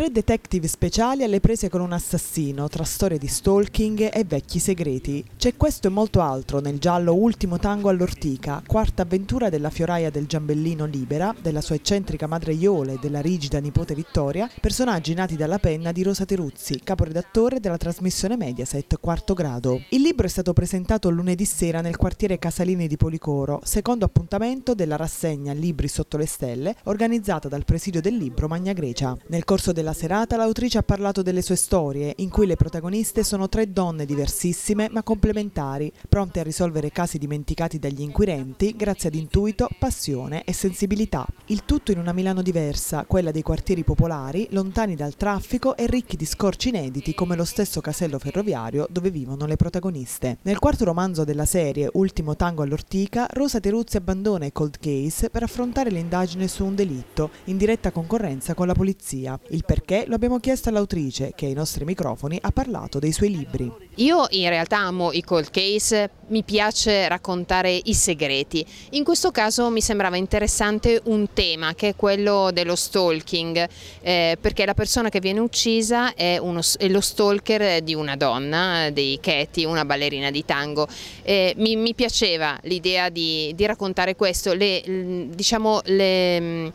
tre detective speciali alle prese con un assassino, tra storie di stalking e vecchi segreti. C'è questo e molto altro nel giallo Ultimo tango all'ortica, quarta avventura della fioraia del giambellino Libera, della sua eccentrica madre Iole e della rigida nipote Vittoria, personaggi nati dalla penna di Rosa Teruzzi, caporedattore della trasmissione Mediaset Quarto Grado. Il libro è stato presentato lunedì sera nel quartiere Casalini di Policoro, secondo appuntamento della rassegna Libri sotto le stelle, organizzata dal presidio del libro Magna Grecia. Nel corso della della serata l'autrice ha parlato delle sue storie, in cui le protagoniste sono tre donne diversissime ma complementari, pronte a risolvere casi dimenticati dagli inquirenti grazie ad intuito, passione e sensibilità. Il tutto in una Milano diversa, quella dei quartieri popolari, lontani dal traffico e ricchi di scorci inediti come lo stesso casello ferroviario dove vivono le protagoniste. Nel quarto romanzo della serie, Ultimo tango all'ortica, Rosa Teruzzi abbandona i cold case per affrontare l'indagine su un delitto, in diretta concorrenza con la polizia. Il percorso perché lo abbiamo chiesto all'autrice che ai nostri microfoni ha parlato dei suoi libri. Io in realtà amo i cold case, mi piace raccontare i segreti. In questo caso mi sembrava interessante un tema che è quello dello stalking, eh, perché la persona che viene uccisa è, uno, è, lo stalker di una donna, dei Katie, una ballerina di tango. Eh, mi, mi, piaceva l'idea di, di, raccontare questo, le, diciamo le mm,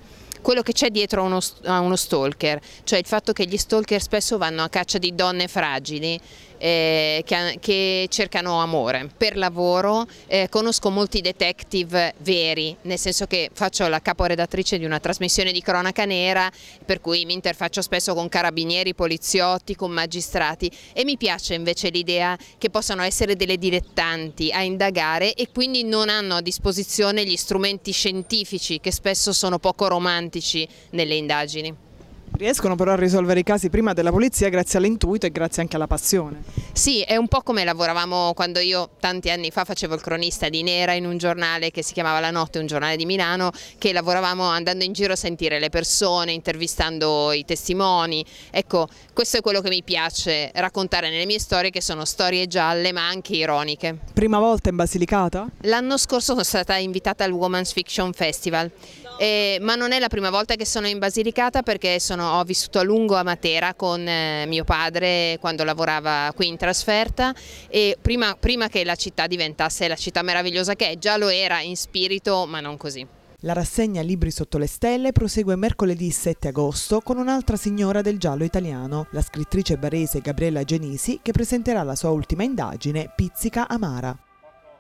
quello che c'è dietro a uno, a uno stalker, cioè il fatto che gli stalker spesso vanno a caccia di donne fragili eh, che, che, cercano amore. Per lavoro eh, conosco molti detective veri, nel senso che faccio la caporedattrice di una trasmissione di cronaca nera, per cui mi interfaccio spesso con carabinieri, poliziotti, con magistrati e mi piace invece l'idea che possano essere delle dilettanti a indagare e quindi non hanno a disposizione gli strumenti scientifici che spesso sono poco romantici nelle indagini. Riescono però a risolvere i casi prima della polizia grazie all'intuito e grazie anche alla passione. Sì, è un po' come lavoravamo quando io tanti anni fa facevo il cronista di Nera in un giornale che si chiamava La Notte, un giornale di Milano, che lavoravamo andando in giro a sentire le persone, intervistando i testimoni. Ecco, questo è quello che mi piace raccontare nelle mie storie che sono storie gialle ma anche ironiche. Prima volta in Basilicata? L'anno scorso sono stata invitata al Women's Fiction Festival, eh, ma non è la prima volta che sono in Basilicata perché sono sono, ho vissuto a lungo a Matera con eh, mio padre quando lavorava qui in trasferta e prima, prima che la città diventasse la città meravigliosa che è, già lo era in spirito ma non così. La rassegna Libri sotto le stelle prosegue mercoledì 7 agosto con un'altra signora del giallo italiano, la scrittrice barese Gabriella Genisi, che presenterà la sua ultima indagine, Pizzica Amara.